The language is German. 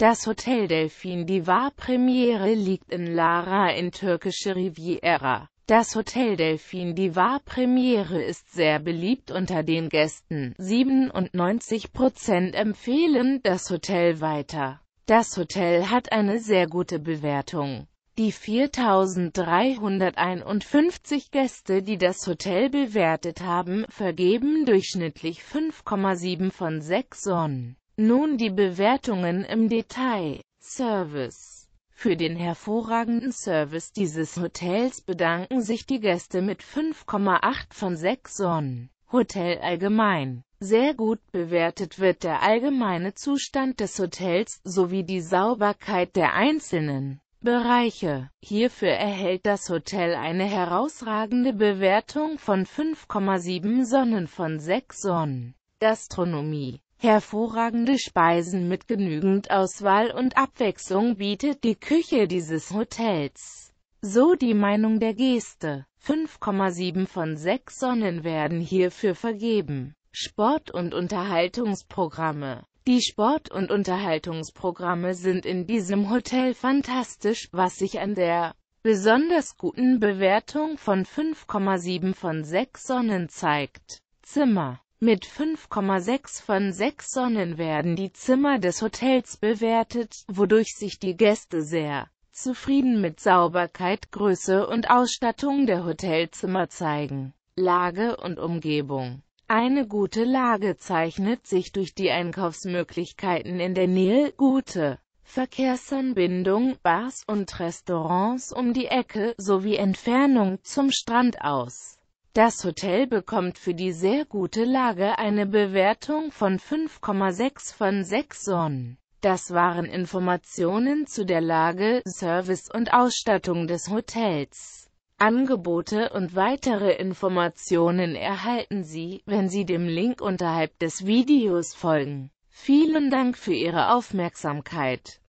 Das Hotel Delfin die premiere liegt in Lara in türkische Riviera. Das Hotel Delfin die premiere ist sehr beliebt unter den Gästen. 97% empfehlen das Hotel weiter. Das Hotel hat eine sehr gute Bewertung. Die 4.351 Gäste, die das Hotel bewertet haben, vergeben durchschnittlich 5,7 von 6 Sonnen. Nun die Bewertungen im Detail. Service für den hervorragenden Service dieses Hotels bedanken sich die Gäste mit 5,8 von 6 Sonnen. Hotel allgemein. Sehr gut bewertet wird der allgemeine Zustand des Hotels sowie die Sauberkeit der einzelnen Bereiche. Hierfür erhält das Hotel eine herausragende Bewertung von 5,7 Sonnen von 6 Sonnen. Gastronomie Hervorragende Speisen mit genügend Auswahl und Abwechslung bietet die Küche dieses Hotels. So die Meinung der Geste. 5,7 von 6 Sonnen werden hierfür vergeben. Sport- und Unterhaltungsprogramme Die Sport- und Unterhaltungsprogramme sind in diesem Hotel fantastisch, was sich an der besonders guten Bewertung von 5,7 von 6 Sonnen zeigt. Zimmer mit 5,6 von 6 Sonnen werden die Zimmer des Hotels bewertet, wodurch sich die Gäste sehr zufrieden mit Sauberkeit, Größe und Ausstattung der Hotelzimmer zeigen. Lage und Umgebung Eine gute Lage zeichnet sich durch die Einkaufsmöglichkeiten in der Nähe, gute Verkehrsanbindung, Bars und Restaurants um die Ecke sowie Entfernung zum Strand aus. Das Hotel bekommt für die sehr gute Lage eine Bewertung von 5,6 von 6 Sonnen. Das waren Informationen zu der Lage, Service und Ausstattung des Hotels. Angebote und weitere Informationen erhalten Sie, wenn Sie dem Link unterhalb des Videos folgen. Vielen Dank für Ihre Aufmerksamkeit.